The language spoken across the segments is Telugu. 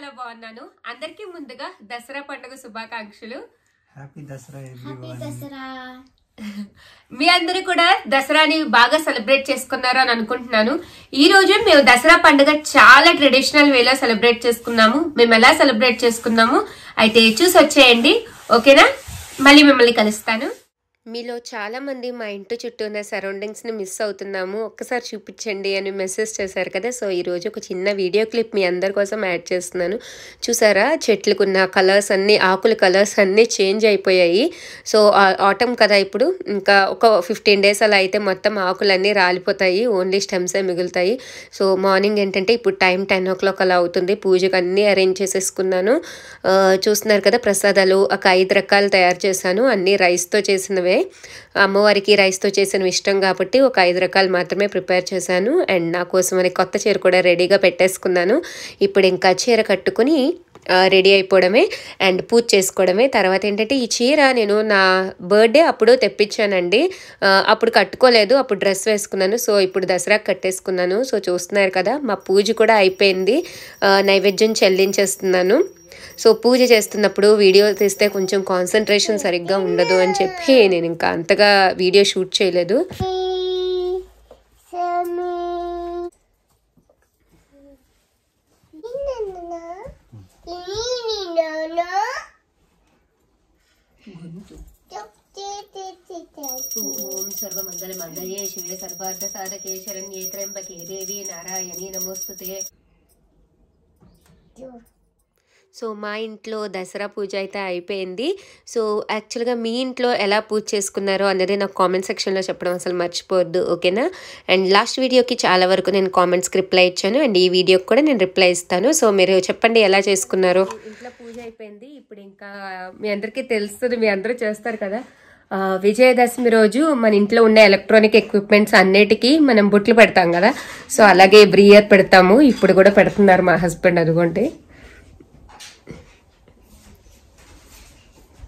చాలా బాగున్నాను అందరికి ముందుగా దసరా పండుగ శుభాకాంక్షలు హ్యాపీ దసరా దసరా మీ అందరూ కూడా దసరాని బాగా సెలబ్రేట్ చేసుకున్నారు అని అనుకుంటున్నాను ఈ రోజు మేము దసరా పండుగ చాలా ట్రెడిషనల్ వేలో సెలబ్రేట్ చేసుకున్నాము మేము ఎలా సెలబ్రేట్ చేసుకున్నాము అయితే చూసి వచ్చేయండి ఓకేనా మళ్ళీ మిమ్మల్ని కలుస్తాను మీలో చాలామంది మా ఇంటి చుట్టూ ఉన్న సరౌండింగ్స్ని మిస్ అవుతున్నాము ఒక్కసారి చూపించండి అని మెసేజ్ చేశారు కదా సో ఈరోజు ఒక చిన్న వీడియో క్లిప్ మీ అందరి కోసం యాడ్ చేస్తున్నాను చూసారా చెట్లకున్న కలర్స్ అన్నీ ఆకుల కలర్స్ అన్నీ చేంజ్ అయిపోయాయి సో ఆటమ్ కదా ఇప్పుడు ఇంకా ఒక ఫిఫ్టీన్ డేస్ అలా అయితే మొత్తం ఆకులన్నీ రాలిపోతాయి ఓన్లీ స్టెమ్సే మిగులుతాయి సో మార్నింగ్ ఏంటంటే ఇప్పుడు టైం టెన్ ఓ క్లాక్ అలా అవుతుంది పూజకు అన్నీ అరేంజ్ చేసేసుకున్నాను చూస్తున్నారు కదా ప్రసాదాలు ఒక ఐదు రకాలు తయారు చేశాను అన్నీ రైస్తో చేసినవే ఉంటాయి అమ్మవారికి రైస్తో చేసిన ఇష్టం కాబట్టి ఒక ఐదు రకాలు మాత్రమే ప్రిపేర్ చేశాను అండ్ నా కోసం అని కొత్త చీర కూడా రెడీగా పెట్టేసుకున్నాను ఇప్పుడు ఇంకా చీర కట్టుకుని రెడీ అయిపోవడమే అండ్ పూజ చేసుకోవడమే తర్వాత ఏంటంటే ఈ చీర నేను నా బర్త్డే అప్పుడు తెప్పించానండి అప్పుడు కట్టుకోలేదు అప్పుడు డ్రెస్ వేసుకున్నాను సో ఇప్పుడు దసరాకు కట్టేసుకున్నాను సో చూస్తున్నారు కదా మా పూజ కూడా అయిపోయింది నైవేద్యం చెల్లించేస్తున్నాను సో పూజ చేస్తున్నప్పుడు వీడియో తీస్తే కొంచెం కాన్సన్ట్రేషన్ సరిగ్గా ఉండదు అని చెప్పి నేను ఇంకా అంతగా వీడియో షూట్ చేయలేదు ఓం సర్వమంగళ మంగళే శివే సర్వార్థ సాధకే శరణ్యే త్ర్యంబకే దేవి నారాయణి నమోస్తుతే సో మా ఇంట్లో దసరా పూజ అయితే అయిపోయింది సో యాక్చువల్గా మీ ఇంట్లో ఎలా పూజ చేసుకున్నారో అన్నది నాకు కామెంట్ సెక్షన్లో చెప్పడం అసలు మర్చిపోవద్దు ఓకేనా అండ్ లాస్ట్ వీడియోకి చాలా వరకు నేను కామెంట్స్కి రిప్లై ఇచ్చాను అండ్ ఈ వీడియోకి కూడా నేను రిప్లై ఇస్తాను సో మీరు చెప్పండి ఎలా చేసుకున్నారో ఇంట్లో పూజ అయిపోయింది ఇప్పుడు ఇంకా మీ అందరికీ తెలుస్తుంది మీ అందరూ చేస్తారు కదా విజయదశమి రోజు మన ఇంట్లో ఉన్న ఎలక్ట్రానిక్ ఎక్విప్మెంట్స్ అన్నిటికీ మనం బుట్లు పెడతాం కదా సో అలాగే బ్రియర్ ఇయర్ పెడతాము ఇప్పుడు కూడా పెడుతున్నారు మా హస్బెండ్ అనుకుంటే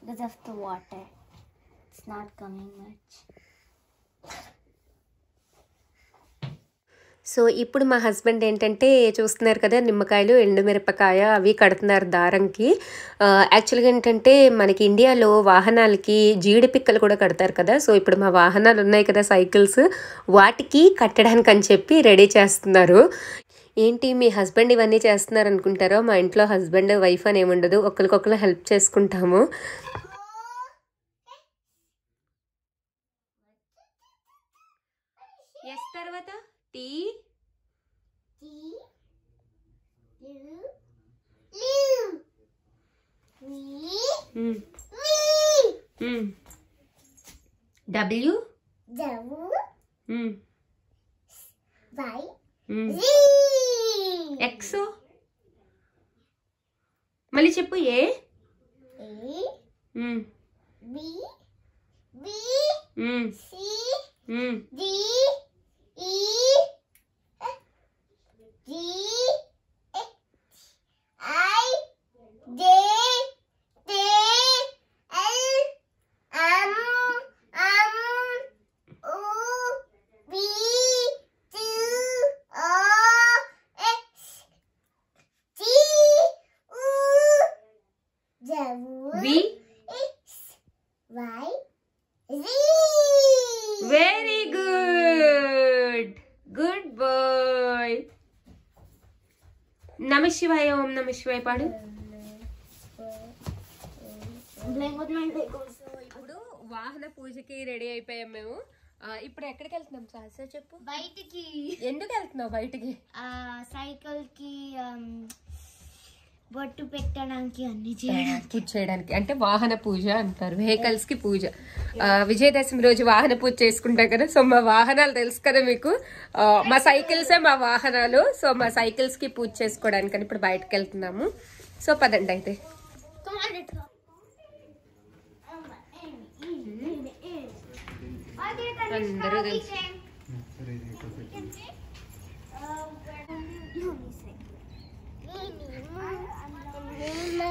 because of the water. It's not coming much. So ఇప్పుడు మా హస్బెండ్ ఏంటంటే చూస్తున్నారు కదా నిమ్మకాయలు ఎండుమిరపకాయ అవి కడుతున్నారు దారంకి యాక్చువల్గా ఏంటంటే మనకి ఇండియాలో వాహనాలకి జీడి పిక్కలు కూడా కడతారు కదా సో ఇప్పుడు మా వాహనాలు ఉన్నాయి కదా సైకిల్స్ వాటికి కట్టడానికి అని చెప్పి రెడీ చేస్తున్నారు ఏంటి మీ హస్బెండ్ ఇవన్నీ చేస్తున్నారు అనుకుంటారో మా ఇంట్లో హస్బెండ్ వైఫ్ అని ఏముండదు ఒకరికొకరు హెల్ప్ చేసుకుంటాము ఎస్ తర్వాత T W W Y X మళ్ళీ చెప్పు A B B C D V X Y Z. Very good. Good boy. నమ శివాయ ఓం నమ ఇప్పుడు వాహన పూజకి రెడీ అయిపోయాం మేము ఇప్పుడు ఎక్కడికి వెళ్తున్నాం సాహస చెప్పు బయటికి ఎందుకు వెళ్తున్నావు బయటికి సైకిల్ కి బొట్టు పెట్టడానికి అన్ని చేయడానికి పూజ చేయడానికి అంటే వాహన పూజ అంటారు వెహికల్స్ కి పూజ విజయదశమి రోజు వాహన పూజ చేసుకుంటాం కదా సో మా వాహనాలు తెలుసు కదా మీకు మా సైకిల్స్ మా వాహనాలు సో మా సైకిల్స్ కి పూజ చేసుకోవడానికి ఇప్పుడు బయటకు వెళ్తున్నాము సో పదండి అయితే అందరూ తెలుసు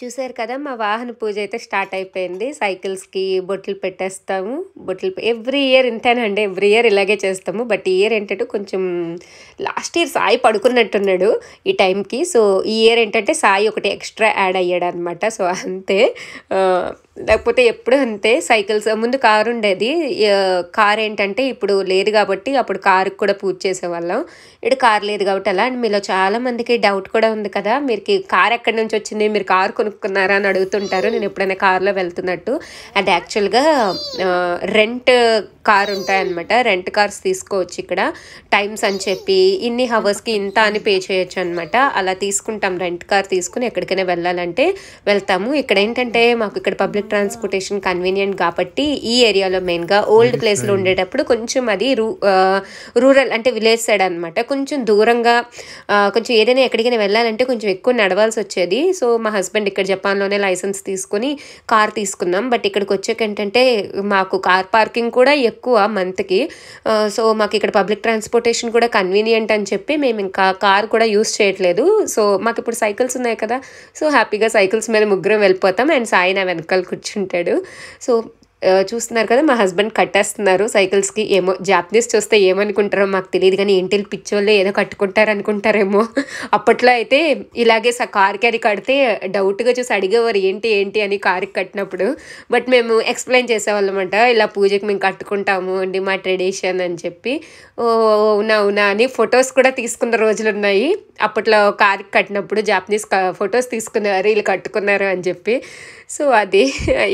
చూసారు కదా మా వాహన పూజ అయితే స్టార్ట్ అయిపోయింది సైకిల్స్కి బొట్లు పెట్టేస్తాము బొట్లు ఎవ్రీ ఇయర్ ఇంతేనండి ఎవ్రీ ఇయర్ ఇలాగే చేస్తాము బట్ ఈ ఇయర్ ఏంటంటే కొంచెం లాస్ట్ ఇయర్ సాయి పడుకున్నట్టున్నాడు ఈ టైంకి సో ఈ ఇయర్ ఏంటంటే సాయి ఒకటి ఎక్స్ట్రా యాడ్ అయ్యాడు అనమాట సో అంతే లేకపోతే ఎప్పుడు అంతే సైకిల్స్ ముందు కారు ఉండేది కార్ ఏంటంటే ఇప్పుడు లేదు కాబట్టి అప్పుడు కారుకి కూడా పూజ చేసేవాళ్ళం ఇక్కడ కార్ లేదు కాబట్టి అలా అండ్ మీలో చాలామందికి డౌట్ కూడా ఉంది కదా మీరు కార్ ఎక్కడి నుంచి వచ్చింది మీరు కారు కొనుక్కున్నారా అని అడుగుతుంటారు నేను ఎప్పుడైనా కారులో వెళ్తున్నట్టు అండ్ యాక్చువల్గా రెంట్ కార్ ఉంటాయన్నమాట రెంట్ కార్స్ తీసుకోవచ్చు ఇక్కడ టైమ్స్ అని చెప్పి ఇన్ని హవర్స్కి ఇంత అని పే చేయొచ్చు అనమాట అలా తీసుకుంటాం రెంట్ కార్ తీసుకుని ఎక్కడికైనా వెళ్ళాలంటే వెళ్తాము ఇక్కడ ఏంటంటే మాకు ఇక్కడ పబ్లిక్ పబ్లిక్ ట్రాన్స్పోర్టేషన్ కన్వీనియంట్ కాబట్టి ఈ ఏరియాలో మెయిన్గా ఓల్డ్ ప్లేస్లో ఉండేటప్పుడు కొంచెం అది రూ రూరల్ అంటే విలేజ్ సైడ్ అనమాట కొంచెం దూరంగా కొంచెం ఏదైనా ఎక్కడికైనా వెళ్ళాలంటే కొంచెం ఎక్కువ నడవాల్సి వచ్చేది సో మా హస్బెండ్ ఇక్కడ జపాన్లోనే లైసెన్స్ తీసుకొని కార్ తీసుకున్నాం బట్ ఇక్కడికి వచ్చాక ఏంటంటే మాకు కార్ పార్కింగ్ కూడా ఎక్కువ మంత్కి సో మాకు ఇక్కడ పబ్లిక్ ట్రాన్స్పోర్టేషన్ కూడా కన్వీనియంట్ అని చెప్పి మేము ఇంకా కార్ కూడా యూస్ చేయట్లేదు సో మాకు ఇప్పుడు సైకిల్స్ ఉన్నాయి కదా సో హ్యాపీగా సైకిల్స్ మీద ముగ్గురం వెళ్ళిపోతాం అండ్ సాయి నా వెనకాల కూర్చుంటాడు సో చూస్తున్నారు కదా మా హస్బెండ్ కట్టేస్తున్నారు సైకిల్స్కి ఏమో జాపనీస్ చూస్తే ఏమనుకుంటారో మాకు తెలియదు కానీ ఇంటికి పిచ్చోళ్ళు ఏదో కట్టుకుంటారు అనుకుంటారేమో అప్పట్లో అయితే ఇలాగే స కార్కి అది కడితే డౌట్గా చూసి అడిగేవారు ఏంటి ఏంటి అని కార్కి కట్టినప్పుడు బట్ మేము ఎక్స్ప్లెయిన్ చేసేవాళ్ళమంట ఇలా పూజకి మేము కట్టుకుంటాము అండి మా ట్రెడిషన్ అని చెప్పి ఓ అవునా అవునా అని ఫొటోస్ కూడా తీసుకున్న రోజులు ఉన్నాయి అప్పట్లో కార్కి కట్టినప్పుడు జాపనీస్ ఫొటోస్ తీసుకున్నారు వీళ్ళు కట్టుకున్నారు అని చెప్పి సో అది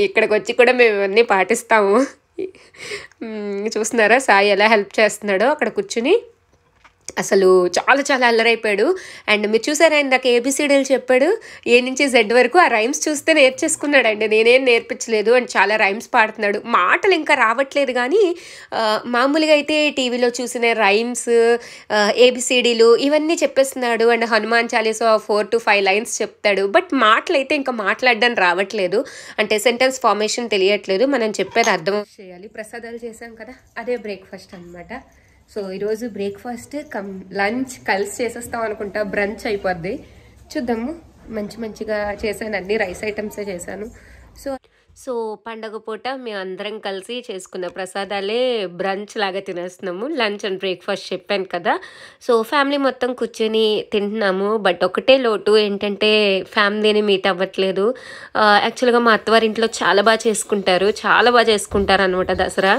ఇక్కడికి వచ్చి కూడా మేము అన్నీ పాటిస్తాము చూస్తున్నారా సాయి ఎలా హెల్ప్ చేస్తున్నాడో అక్కడ కూర్చుని అసలు చాలా చాలా అల్లరైపోయాడు అండ్ మీరు చూసారా నాకు ఏబిసిడీలు చెప్పాడు ఏ నుంచి జెడ్ వరకు ఆ రైమ్స్ చూస్తే అండి నేనేం నేర్పించలేదు అండ్ చాలా రైమ్స్ పాడుతున్నాడు మాటలు ఇంకా రావట్లేదు కానీ మామూలుగా అయితే టీవీలో చూసిన రైమ్స్ ఏబిసిడీలు ఇవన్నీ చెప్పేస్తున్నాడు and Hanuman Chalisa four to five lines చెప్తాడు బట్ మాటలు అయితే ఇంకా మాట్లాడడం రావట్లేదు అంటే సెంటెన్స్ ఫార్మేషన్ తెలియట్లేదు మనం చెప్పేది అర్థం చేయాలి ప్రసాదాలు చేసాం కదా అదే బ్రేక్ఫాస్ట్ అనమాట సో ఈరోజు బ్రేక్ఫాస్ట్ కమ్ లంచ్ కలిసి చేసేస్తాం అనుకుంటా బ్రంచ్ అయిపోద్ది చూద్దాము మంచి మంచిగా చేశాను అన్ని రైస్ ఐటమ్సే చేశాను సో పండగ పూట మేము అందరం కలిసి చేసుకున్న ప్రసాదాలే బ్రంచ్ లాగా తినేస్తున్నాము లంచ్ అండ్ బ్రేక్ఫాస్ట్ చెప్పాను కదా సో ఫ్యామిలీ మొత్తం కూర్చొని తింటున్నాము బట్ ఒకటే లోటు ఏంటంటే ఫ్యామిలీని మీట్ అవ్వట్లేదు యాక్చువల్గా మా అత్తవారింట్లో చాలా బాగా చేసుకుంటారు చాలా బాగా చేసుకుంటారు అనమాట దసరా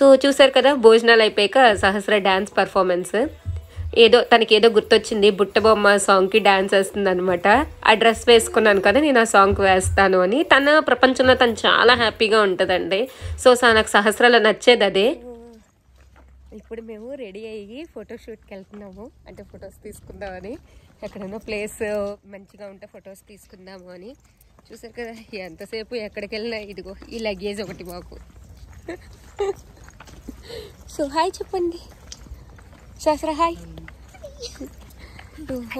సో చూసారు కదా భోజనాలు అయిపోయాక సహస్ర డ్యాన్స్ పర్ఫార్మెన్స్ ఏదో తనకి ఏదో గుర్తొచ్చింది బుట్టబొమ్మ సాంగ్కి డ్యాన్స్ వేస్తుంది అనమాట ఆ డ్రెస్ వేసుకున్నాను కదా నేను ఆ సాంగ్కి వేస్తాను అని తన ప్రపంచంలో తను చాలా హ్యాపీగా ఉంటుందండి సో నాకు సహస్రాలు నచ్చేది అదే ఇప్పుడు మేము రెడీ అయ్యి ఫోటోషూట్కి వెళ్తున్నాము అంటే ఫొటోస్ తీసుకుందామని ఎక్కడైనా ప్లేస్ మంచిగా ఉంటే ఫొటోస్ తీసుకుందాము అని చూసారు కదా ఎంతసేపు ఎక్కడికి వెళ్ళినా ఇదిగో ఈ లగేజ్ ఒకటి మాకు సో హాయ్ చెప్పండి సహస్ర హాయ్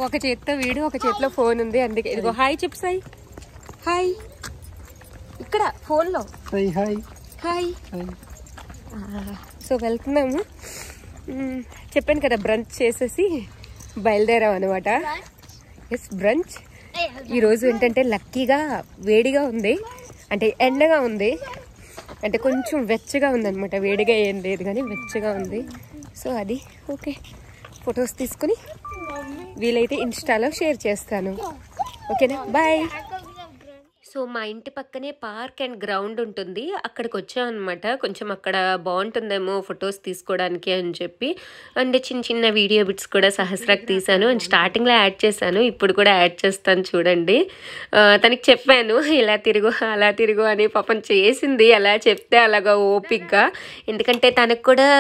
ఒక చేతితో వీడు ఒక చేతిలో ఫోన్ ఉంది అందుకే ఇదిగో హాయ్ చిప్స్ హాయ్ హాయ్ ఇక్కడ ఫోన్లో హాయ్ హాయ్ సో వెళ్తున్నాము చెప్పాను కదా బ్రంచ్ చేసేసి బయలుదేరాం అనమాట ఎస్ బ్రంచ్ ఈరోజు ఏంటంటే లక్కీగా వేడిగా ఉంది అంటే ఎండగా ఉంది అంటే కొంచెం వెచ్చగా ఉందనమాట వేడిగా ఏం లేదు కానీ వెచ్చగా ఉంది సో అది ఓకే ఫొటోస్ తీసుకుని వీలైతే ఇన్స్టాలో షేర్ చేస్తాను ఓకేనా బాయ్ సో మా ఇంటి పక్కనే పార్క్ అండ్ గ్రౌండ్ ఉంటుంది అక్కడికి వచ్చామన్నమాట కొంచెం అక్కడ బాగుంటుందేమో ఫొటోస్ తీసుకోవడానికి అని చెప్పి అండ్ చిన్న చిన్న వీడియో బిట్స్ కూడా సహస్రాకి తీశాను అండ్ స్టార్టింగ్లో యాడ్ చేశాను ఇప్పుడు కూడా యాడ్ చేస్తాను చూడండి తనకి చెప్పాను ఇలా తిరుగు అలా తిరుగు అని పాపం చేసింది అలా చెప్తే అలాగా ఓపిక్గా ఎందుకంటే తనకు కూడా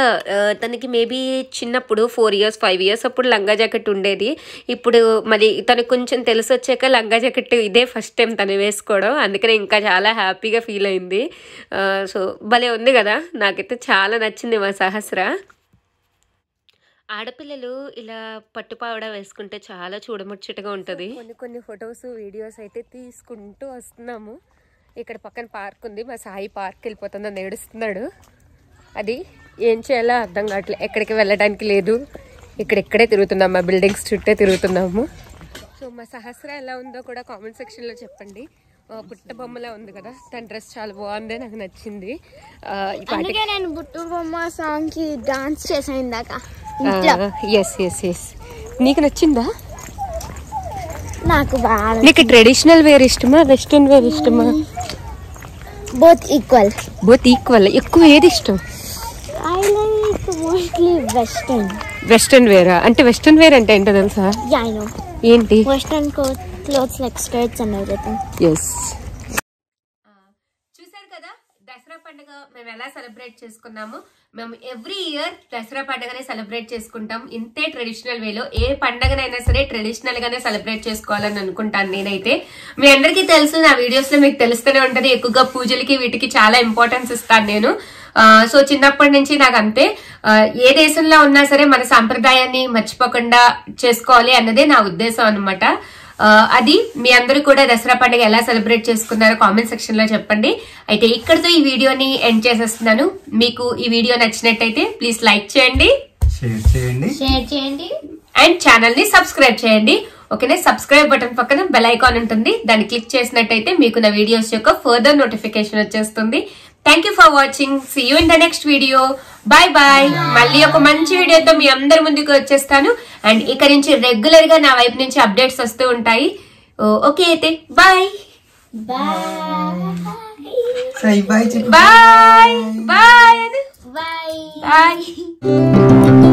తనకి మేబీ చిన్నప్పుడు ఫోర్ ఇయర్స్ ఫైవ్ ఇయర్స్ అప్పుడు లంగా జాకెట్ ఉండేది ఇప్పుడు మరి తనకు కొంచెం తెలిసి వచ్చాక లంగా జాకెట్ ఇదే ఫస్ట్ టైం తను వేసుకోవడం చేసుకోవడం అందుకనే ఇంకా చాలా హ్యాపీగా ఫీల్ అయింది సో భలే ఉంది కదా నాకైతే చాలా నచ్చింది మా సహస్ర ఆడపిల్లలు ఇలా పట్టుపావడ వేసుకుంటే చాలా చూడముచ్చటగా ఉంటుంది కొన్ని కొన్ని ఫొటోస్ వీడియోస్ అయితే తీసుకుంటూ వస్తున్నాము ఇక్కడ పక్కన పార్క్ ఉంది మా సాయి పార్క్ వెళ్ళిపోతుందని నేడుస్తున్నాడు అది ఏం చేయాలో అర్థం కావట్లేదు ఎక్కడికి వెళ్ళడానికి లేదు ఇక్కడెక్కడే తిరుగుతున్నాము మా బిల్డింగ్స్ చుట్టే తిరుగుతున్నాము సో మా సహస్ర ఎలా ఉందో కూడా కామెంట్ సెక్షన్లో చెప్పండి పుట్ట బొమ్మలా ఉంది కదా తన డ్రెస్ చాలా బాగుంది నాకు నచ్చింది అందుకే నేను బుట్టు బొమ్మ సాంగ్ కి డాన్స్ చేసాను ఇందాక ఎస్ ఎస్ ఎస్ నీకు నచ్చిందా నాకు బాగా నీకు ట్రెడిషనల్ వేర్ ఇష్టమా వెస్ట్రన్ వేర్ ఇష్టమా బోత్ ఈక్వల్ బోత్ ఈక్వల్ ఎక్కువ ఏది ఇష్టం ఐ మోస్ట్లీ వెస్ట్రన్ వెస్ట్రన్ వేరా అంటే వెస్ట్రన్ వేర్ అంటే ఏంటో తెలుసా ఏంటి western coat clothes like skirts చూసారు కదా దసరా పండుగ మేము ఎలా సెలబ్రేట్ చేసుకున్నాము మేము ఎవ్రీ ఇయర్ దసరా పండుగనే సెలబ్రేట్ చేసుకుంటాం ఇంతే ట్రెడిషనల్ వేలో ఏ పండగనైనా సరే ట్రెడిషనల్ గానే సెలబ్రేట్ చేసుకోవాలని అనుకుంటాను నేనైతే మీ అందరికీ తెలుసు నా వీడియోస్ లో మీకు తెలుస్తూనే ఉంటది ఎక్కువగా పూజలకి వీటికి చాలా ఇంపార్టెన్స్ ఇస్తాను నేను సో చిన్నప్పటి నుంచి నాకు అంతే ఏ దేశంలో ఉన్నా సరే మన సాంప్రదాయాన్ని మర్చిపోకుండా చేసుకోవాలి అన్నదే నా ఉద్దేశం అనమాట అది మీ అందరూ కూడా దసరా పండుగ ఎలా సెలబ్రేట్ చేసుకున్నారో కామెంట్ సెక్షన్ లో చెప్పండి అయితే ఇక్కడతో ఈ వీడియోని ఎండ్ చేసేస్తున్నాను మీకు ఈ వీడియో నచ్చినట్టయితే ప్లీజ్ లైక్ చేయండి షేర్ చేయండి చేయండి అండ్ ఛానల్ ని సబ్స్క్రైబ్ చేయండి ఓకేనే సబ్స్క్రైబ్ బటన్ పక్కన బెల్ ఐకాన్ ఉంటుంది దాన్ని క్లిక్ చేసినట్టయితే మీకు నా వీడియోస్ యొక్క ఫర్దర్ నోటిఫికేషన్ వచ్చేస్తుంది thank you for watching see you in the next video bye bye మళ్ళీ ఒక మంచి వీడియోతో మీ అందరి ముందుకు వచ్చేస్తాను అండ్ ఇక్కడ నుంచి రెగ్యులర్ గా నా వైపు నుంచి అప్డేట్స్ వస్తూ ఉంటాయి ఓకే అయితే bye bye bye bye bye